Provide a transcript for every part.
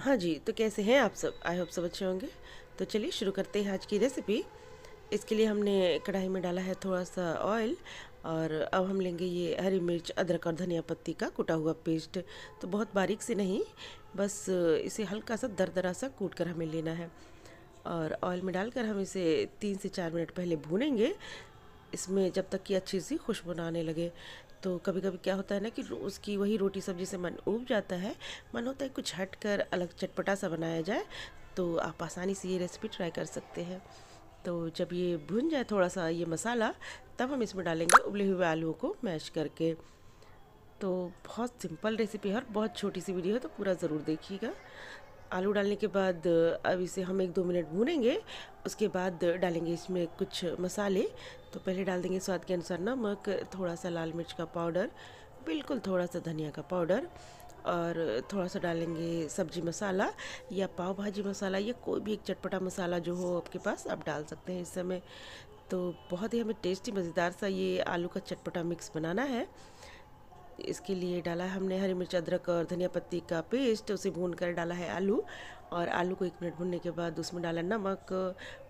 हाँ जी तो कैसे हैं आप सब आई होप सब अच्छे होंगे तो चलिए शुरू करते हैं आज की रेसिपी इसके लिए हमने कढ़ाई में डाला है थोड़ा सा ऑयल और अब हम लेंगे ये हरी मिर्च अदरक और धनिया पत्ती का कुटा हुआ पेस्ट तो बहुत बारीक से नहीं बस इसे हल्का सा दरदरा सा कूट कर हमें लेना है और ऑयल में डालकर हम इसे तीन से चार मिनट पहले भूनेंगे इसमें जब तक कि अच्छी सी खुशबू आने लगे तो कभी कभी क्या होता है ना कि रोज़ की वही रोटी सब्जी से मन उब जाता है मन होता है कुछ हट कर अलग चटपटा सा बनाया जाए तो आप आसानी से ये रेसिपी ट्राई कर सकते हैं तो जब ये भुन जाए थोड़ा सा ये मसाला तब हम इसमें डालेंगे उबले हुए आलूओं को मैश करके तो बहुत सिंपल रेसिपी है और बहुत छोटी सी वीडियो है तो पूरा ज़रूर देखिएगा आलू डालने के बाद अब इसे हम एक दो मिनट भूनेंगे उसके बाद डालेंगे इसमें कुछ मसाले तो पहले डाल देंगे स्वाद के अनुसार नमक थोड़ा सा लाल मिर्च का पाउडर बिल्कुल थोड़ा सा धनिया का पाउडर और थोड़ा सा डालेंगे सब्जी मसाला या पाव भाजी मसाला या कोई भी एक चटपटा मसाला जो हो आपके पास आप डाल सकते हैं इस समय तो बहुत ही हमें टेस्टी मज़ेदार सा ये आलू का चटपटा मिक्स बनाना है इसके लिए डाला है हमने हरी मिर्च अदरक और धनिया पत्ती का पेस्ट उसे भून कर डाला है आलू और आलू को एक मिनट भूनने के बाद उसमें डाला नमक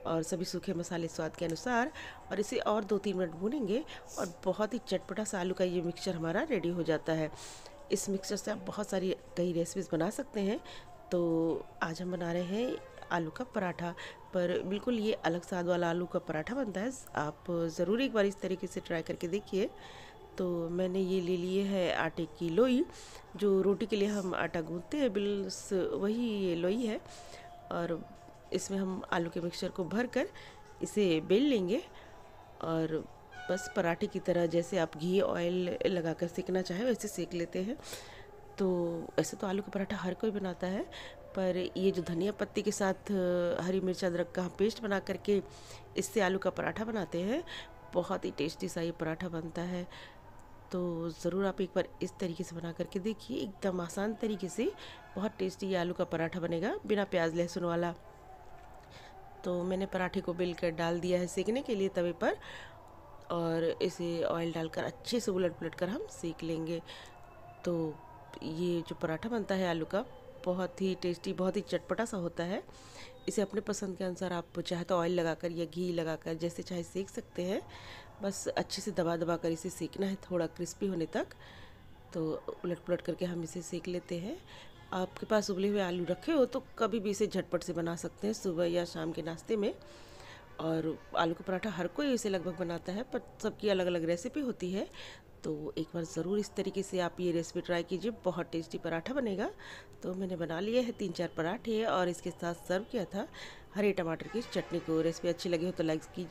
और सभी सूखे मसाले स्वाद के अनुसार और इसे और दो तीन मिनट भूनेंगे और बहुत ही चटपटा सा आलू का ये मिक्सचर हमारा रेडी हो जाता है इस मिक्सचर से आप बहुत सारी कई रेसिपीज़ बना सकते हैं तो आज हम बना रहे हैं आलू का पराठा पर बिल्कुल ये अलग स्वाद वाला आलू का पराठा बनता है आप ज़रूर एक बार इस तरीके से ट्राई करके देखिए तो मैंने ये ले लिए है आटे की लोई जो रोटी के लिए हम आटा गूंथते हैं बिल्स वही ये लोई है और इसमें हम आलू के मिक्सचर को भर कर इसे बेल लेंगे और बस पराठे की तरह जैसे आप घी ऑयल लगा कर सेकना चाहें वैसे सेक लेते हैं तो ऐसे तो आलू का पराठा हर कोई बनाता है पर ये जो धनिया पत्ती के साथ हरी मिर्च अदरक का पेस्ट बना करके इससे आलू का पराठा बनाते हैं बहुत ही टेस्टी सा ये पराठा बनता है तो ज़रूर आप एक बार इस तरीके से बना करके देखिए एकदम आसान तरीके से बहुत टेस्टी ये आलू का पराठा बनेगा बिना प्याज लहसुन वाला तो मैंने पराठे को बेल कर डाल दिया है सेकने के लिए तवे पर और इसे ऑयल डालकर अच्छे से उलट पुलट कर हम सेक लेंगे तो ये जो पराठा बनता है आलू का बहुत ही टेस्टी बहुत ही चटपटा सा होता है इसे अपने पसंद के अनुसार आप चाहे तो ऑयल लगाकर या घी लगाकर जैसे चाहे सेक सकते हैं बस अच्छे से दबा दबा कर इसे सेकना है थोड़ा क्रिस्पी होने तक तो उलट पुलट करके हम इसे सेक लेते हैं आपके पास उबले हुए आलू रखे हो तो कभी भी इसे झटपट से बना सकते हैं सुबह या शाम के नाश्ते में और आलू का पराठा हर कोई इसे लगभग बनाता है पर सबकी अलग अलग रेसिपी होती है तो एक बार ज़रूर इस तरीके से आप ये रेसिपी ट्राई कीजिए बहुत टेस्टी पराठा बनेगा तो मैंने बना लिया है तीन चार पराठे और इसके साथ सर्व किया था हरे टमाटर की चटनी को रेसिपी अच्छी लगी हो तो लाइक कीजिए